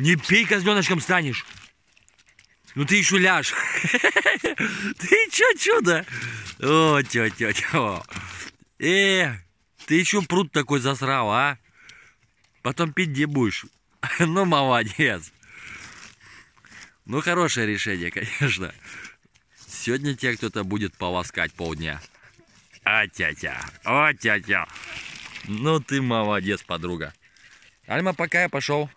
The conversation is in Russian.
Не пей, козленочком станешь. Ну ты еще ляж. Ты че чудо? О, тетя, тё, Э, ты еще пруд такой засрал, а? Потом пить где будешь. Ну, молодец. Ну, хорошее решение, конечно. Сегодня тебя кто-то будет полоскать полдня. А, тетя, О, тетя. Ну, ты молодец, подруга. Альма, пока я пошел.